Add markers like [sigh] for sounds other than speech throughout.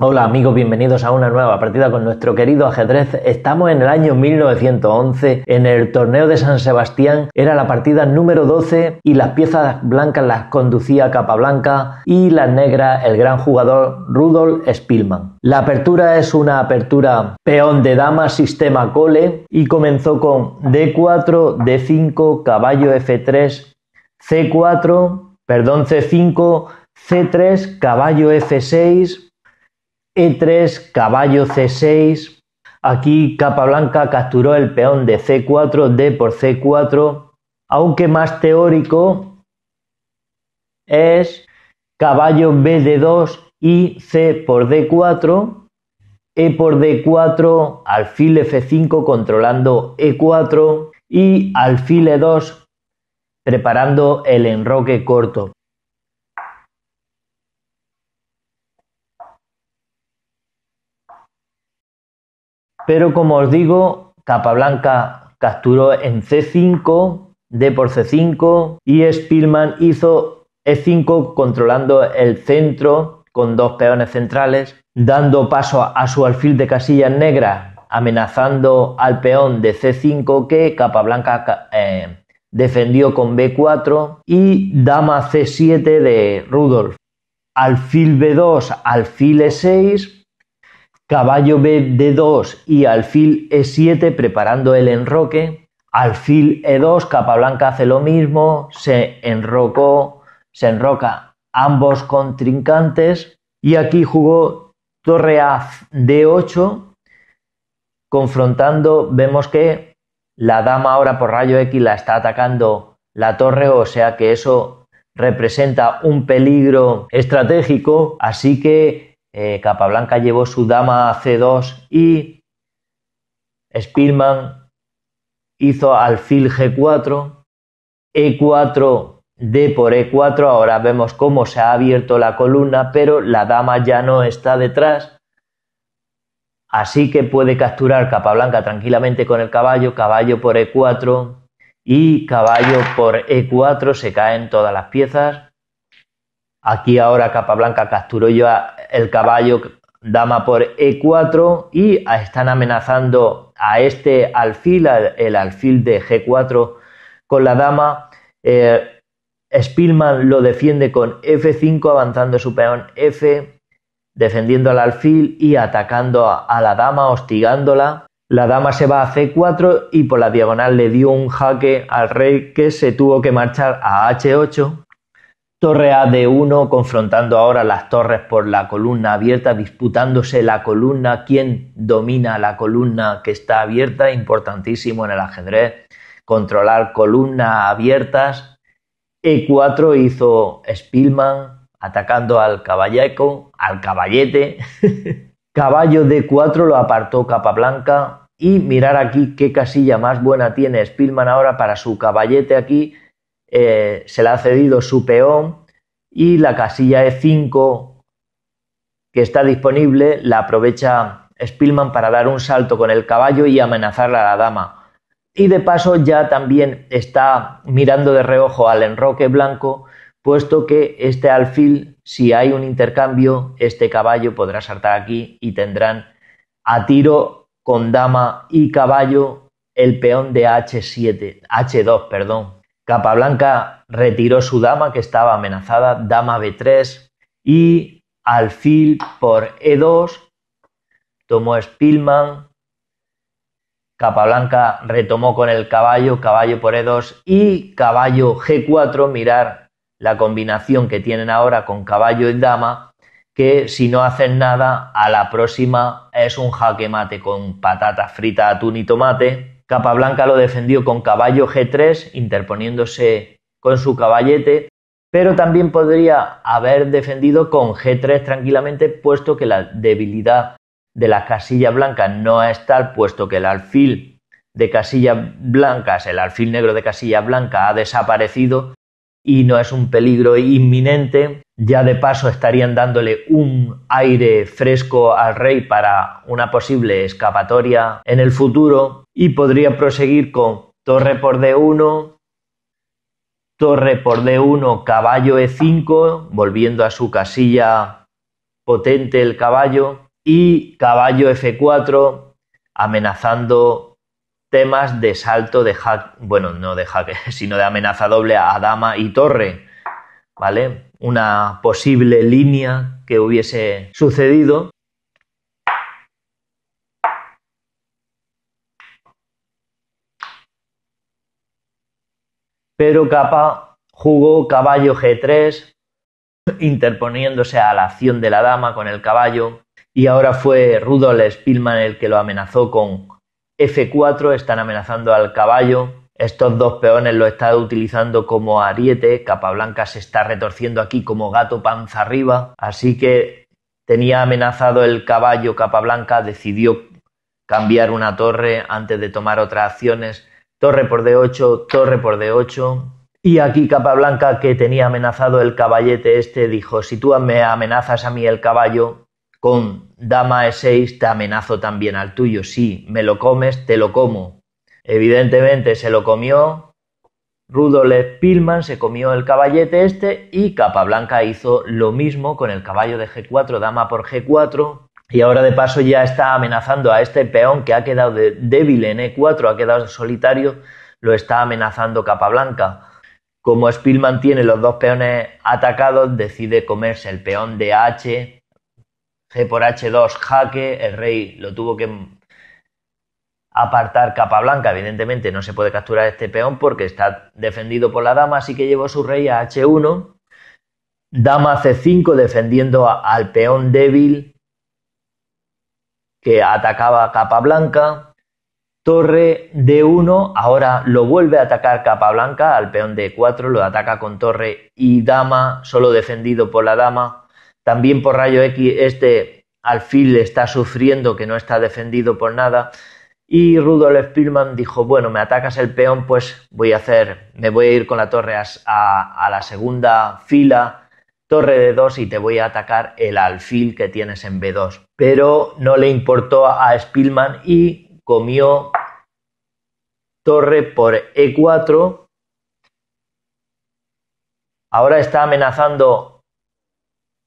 Hola amigos, bienvenidos a una nueva partida con nuestro querido ajedrez. Estamos en el año 1911, en el torneo de San Sebastián, era la partida número 12 y las piezas blancas las conducía capa blanca y las negras el gran jugador Rudolf Spielmann. La apertura es una apertura peón de dama, sistema cole y comenzó con D4, D5, caballo F3, C4, perdón C5, C3, caballo F6, e3, caballo C6. Aquí capa blanca capturó el peón de C4, D por C4, aunque más teórico es caballo bd 2 y C por D4, E por D4, alfil F5 controlando E4 y alfil E2 preparando el enroque corto. Pero como os digo, Capablanca capturó en C5, D por C5 y Spielman hizo E5 controlando el centro con dos peones centrales, dando paso a su alfil de casillas negras, amenazando al peón de C5 que Capablanca eh, defendió con B4 y dama C7 de Rudolf. Alfil B2, alfil E6 caballo b de 2 y alfil e7 preparando el enroque, alfil e2, capa blanca hace lo mismo, se enrocó, se enroca ambos contrincantes y aquí jugó torre a d8, confrontando, vemos que la dama ahora por rayo X la está atacando la torre, o sea que eso representa un peligro estratégico, así que capa eh, Capablanca llevó su dama a C2 y Spielman hizo alfil G4, E4, D por E4, ahora vemos cómo se ha abierto la columna, pero la dama ya no está detrás, así que puede capturar Capablanca tranquilamente con el caballo, caballo por E4 y caballo por E4, se caen todas las piezas. Aquí ahora Capablanca capturó ya el caballo dama por e4 y están amenazando a este alfil, el alfil de g4 con la dama. Eh, Spielman lo defiende con f5 avanzando su peón f, defendiendo al alfil y atacando a la dama, hostigándola. La dama se va a c4 y por la diagonal le dio un jaque al rey que se tuvo que marchar a h8 Torre A de 1 confrontando ahora las torres por la columna abierta, disputándose la columna, quién domina la columna que está abierta, importantísimo en el ajedrez, controlar columnas abiertas. E4 hizo Spielman atacando al caballeco, al caballete. [laughs] Caballo D4 lo apartó capa blanca y mirar aquí qué casilla más buena tiene Spielman ahora para su caballete aquí eh, se le ha cedido su peón y la casilla E5 que está disponible la aprovecha Spillman para dar un salto con el caballo y amenazar a la dama. Y de paso ya también está mirando de reojo al enroque blanco, puesto que este alfil, si hay un intercambio, este caballo podrá saltar aquí y tendrán a tiro con dama y caballo el peón de H7, H2, perdón, Capablanca retiró su dama que estaba amenazada, dama B3 y alfil por E2, tomó Spillman, Capablanca retomó con el caballo, caballo por E2 y caballo G4, mirar la combinación que tienen ahora con caballo y dama, que si no hacen nada, a la próxima es un jaque mate con patata frita, atún y tomate. Capa blanca lo defendió con caballo G3, interponiéndose con su caballete, pero también podría haber defendido con G3 tranquilamente, puesto que la debilidad de la Casilla Blanca no es tal, puesto que el alfil de casillas blancas, el alfil negro de casilla blanca, ha desaparecido y no es un peligro inminente, ya de paso estarían dándole un aire fresco al rey para una posible escapatoria en el futuro y podría proseguir con torre por D1, torre por D1, caballo E5, volviendo a su casilla potente el caballo, y caballo F4, amenazando temas de salto de hack, bueno, no de hack [laughs] sino de amenaza doble a dama y torre ¿vale? Una posible línea que hubiese sucedido. Pero capa jugó caballo G3, interponiéndose a la acción de la dama con el caballo, y ahora fue Rudolf Spielmann el que lo amenazó con F4, están amenazando al caballo, estos dos peones lo está utilizando como ariete. Capablanca se está retorciendo aquí como gato panza arriba. Así que tenía amenazado el caballo Capablanca. Decidió cambiar una torre antes de tomar otras acciones. Torre por D8, torre por D8. Y aquí Capablanca, que tenía amenazado el caballete este, dijo: Si tú me amenazas a mí el caballo, con dama E6 te amenazo también al tuyo. Si me lo comes, te lo como Evidentemente se lo comió. Rudolf Pillman se comió el caballete este y Capablanca hizo lo mismo con el caballo de G4, dama por G4. Y ahora de paso ya está amenazando a este peón que ha quedado débil en E4, ha quedado solitario, lo está amenazando Capablanca. Como Spielman tiene los dos peones atacados, decide comerse el peón de H, G por H2 jaque, el rey lo tuvo que apartar capa blanca. Evidentemente no se puede capturar este peón porque está defendido por la dama, así que llevó su rey a h1. Dama c5 defendiendo al peón débil que atacaba capa blanca. Torre d1, ahora lo vuelve a atacar capa blanca al peón d4, lo ataca con torre y dama, solo defendido por la dama. También por rayo X este alfil está sufriendo que no está defendido por nada. Y Rudolf Spielmann dijo, bueno, me atacas el peón, pues voy a hacer, me voy a ir con la torre a, la segunda fila, torre de 2 y te voy a atacar el alfil que tienes en B2. Pero no le importó a, spielman y comió torre por E4. Ahora está amenazando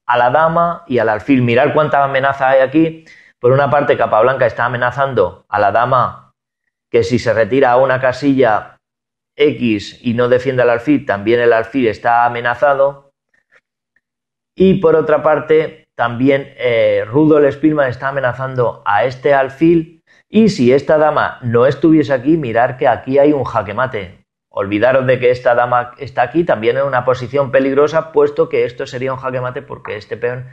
a la dama y al alfil. Mirar cuánta amenaza hay aquí. Por una parte, Capablanca está amenazando a la dama que si se retira a una casilla X y no defiende al alfil, también el alfil está amenazado. Y por otra parte, también eh, Rudolf Spielmann está amenazando a este alfil. Y si esta dama no estuviese aquí, mirar que aquí hay un jaque mate. Olvidaros de que esta dama está aquí, también en una posición peligrosa, puesto que esto sería un jaque mate porque este peón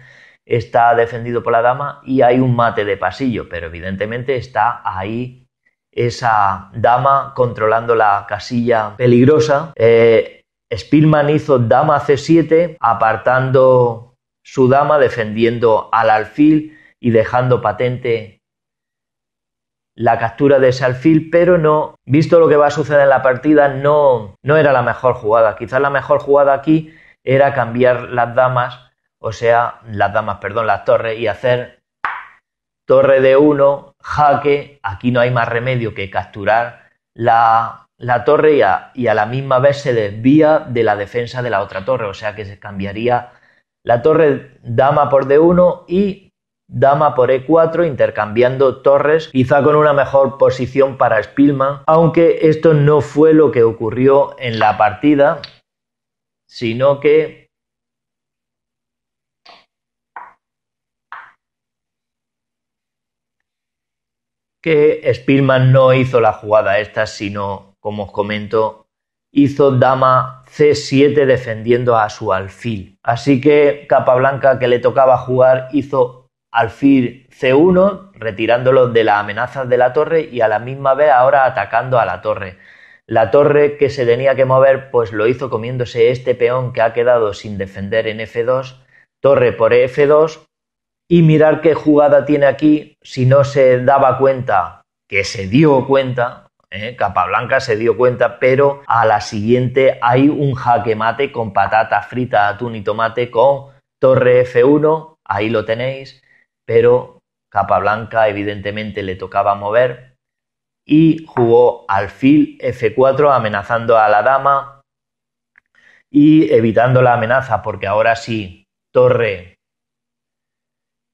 está defendido por la dama y hay un mate de pasillo, pero evidentemente está ahí esa dama controlando la casilla peligrosa. Eh, Spielman hizo dama c7, apartando su dama, defendiendo al alfil y dejando patente la captura de ese alfil, pero no, visto lo que va a suceder en la partida, no, no era la mejor jugada. Quizás la mejor jugada aquí era cambiar las damas o sea, las damas, perdón, las torres, y hacer torre de 1, jaque, aquí no hay más remedio que capturar la, la torre y a, y a, la misma vez se desvía de la defensa de la otra torre, o sea que se cambiaría la torre dama por D1 y dama por E4 intercambiando torres, quizá con una mejor posición para Spielman, aunque esto no fue lo que ocurrió en la partida, sino que que Spielman no hizo la jugada esta, sino, como os comento, hizo dama C7 defendiendo a su alfil. Así que capa blanca que le tocaba jugar, hizo alfil C1, retirándolo de la amenaza de la torre y a la misma vez ahora atacando a la torre. La torre que se tenía que mover, pues lo hizo comiéndose este peón que ha quedado sin defender en F2, torre por F2, y mirar qué jugada tiene aquí, si no se daba cuenta, que se dio cuenta, capa ¿eh? Capablanca se dio cuenta, pero a la siguiente hay un jaque mate con patata frita, atún y tomate con torre F1, ahí lo tenéis, pero capa blanca evidentemente le tocaba mover y jugó alfil F4 amenazando a la dama y evitando la amenaza porque ahora sí, torre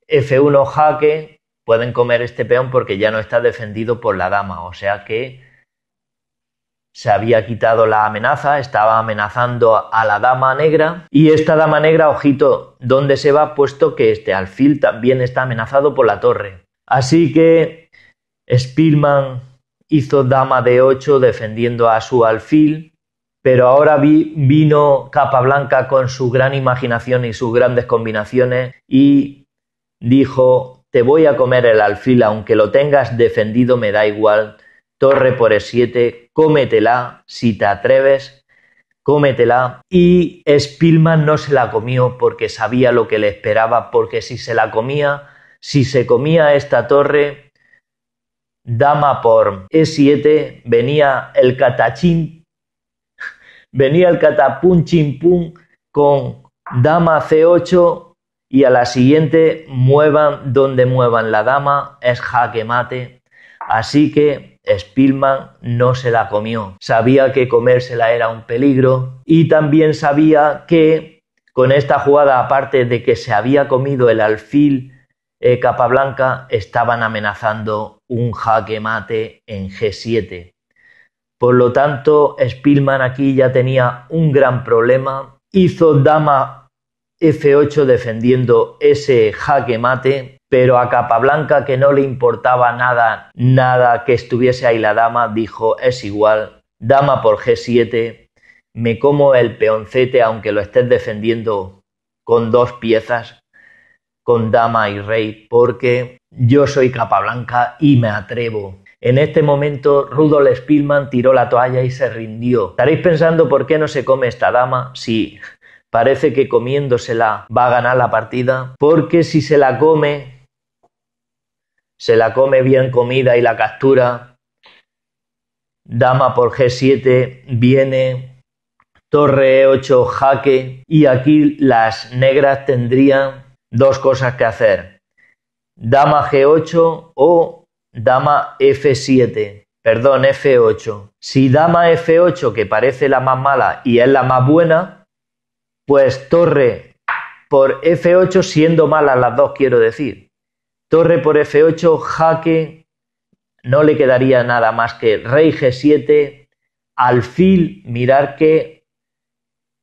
F1 jaque, pueden comer este peón porque ya no está defendido por la dama, o sea que se había quitado la amenaza, estaba amenazando a la dama negra y esta dama negra, ojito, ¿dónde se va? Puesto que este alfil también está amenazado por la torre. Así que Spielman hizo dama de 8 defendiendo a su alfil, pero ahora vi, vino blanca con su gran imaginación y sus grandes combinaciones y dijo, te voy a comer el alfil, aunque lo tengas defendido me da igual, torre por E7, cómetela, si te atreves, cómetela. Y Spillman no se la comió porque sabía lo que le esperaba, porque si se la comía, si se comía esta torre, dama por E7, venía el catachín, venía el catapunchimpum con dama C8 y a la siguiente muevan donde muevan la dama, es jaque mate. Así que Spielman no se la comió. Sabía que comérsela era un peligro y también sabía que con esta jugada, aparte de que se había comido el alfil eh, capa blanca, estaban amenazando un jaque mate en G7. Por lo tanto, Spielman aquí ya tenía un gran problema. Hizo dama F8 defendiendo ese jaque mate, pero a Capablanca que no le importaba nada, nada que estuviese ahí la dama, dijo es igual, dama por G7, me como el peoncete aunque lo estés defendiendo con dos piezas, con dama y rey, porque yo soy Capablanca y me atrevo. En este momento Rudolf Spielmann tiró la toalla y se rindió. Estaréis pensando por qué no se come esta dama, sí, parece que comiéndosela va a ganar la partida, porque si se la come, se la come bien comida y la captura, dama por G7 viene, torre E8 jaque, y aquí las negras tendrían dos cosas que hacer, dama G8 o dama F7 perdón, F8. Si dama F8, que parece la más mala y es la más buena, pues torre por F8 siendo malas las dos, quiero decir. Torre por F8, jaque, no le quedaría nada más que rey G7, alfil, mirar que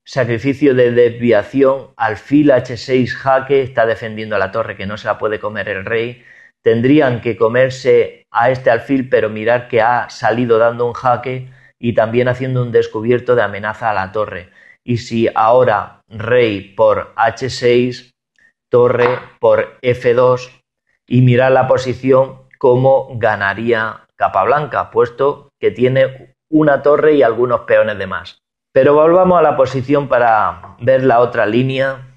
sacrificio de desviación, alfil H6, jaque, está defendiendo a la torre que no se la puede comer el rey. Tendrían que comerse a este alfil, pero mirar que ha salido dando un jaque y también haciendo un descubierto de amenaza a la torre. Y si ahora rey por h6, torre por f2, y mirar la posición cómo ganaría capa blanca puesto que tiene una torre y algunos peones de más. Pero volvamos a la posición para ver la otra línea.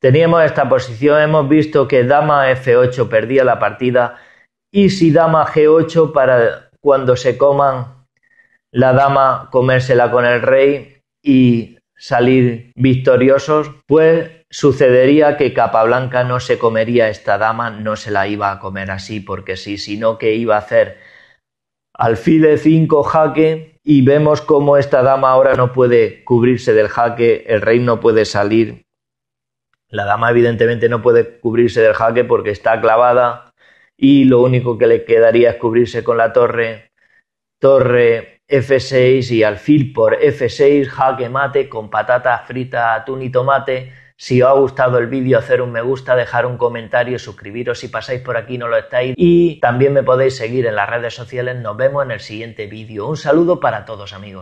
Teníamos esta posición, hemos visto que dama f8 perdía la partida y si dama G8 para cuando se coman la dama comérsela con el rey y salir victoriosos, pues sucedería que blanca no se comería esta dama, no se la iba a comer así porque sí, sino que iba a hacer alfil E5 jaque y vemos cómo esta dama ahora no puede cubrirse del jaque, el rey no puede salir, la dama evidentemente no puede cubrirse del jaque porque está clavada, y lo único que le quedaría es cubrirse con la torre, torre F6 y alfil por F6, jaque mate con patata frita, atún y tomate. Si os ha gustado el vídeo, hacer un me gusta, dejar un comentario, suscribiros si pasáis por aquí no lo estáis y también me podéis seguir en las redes sociales. Nos vemos en el siguiente vídeo. Un saludo para todos amigos.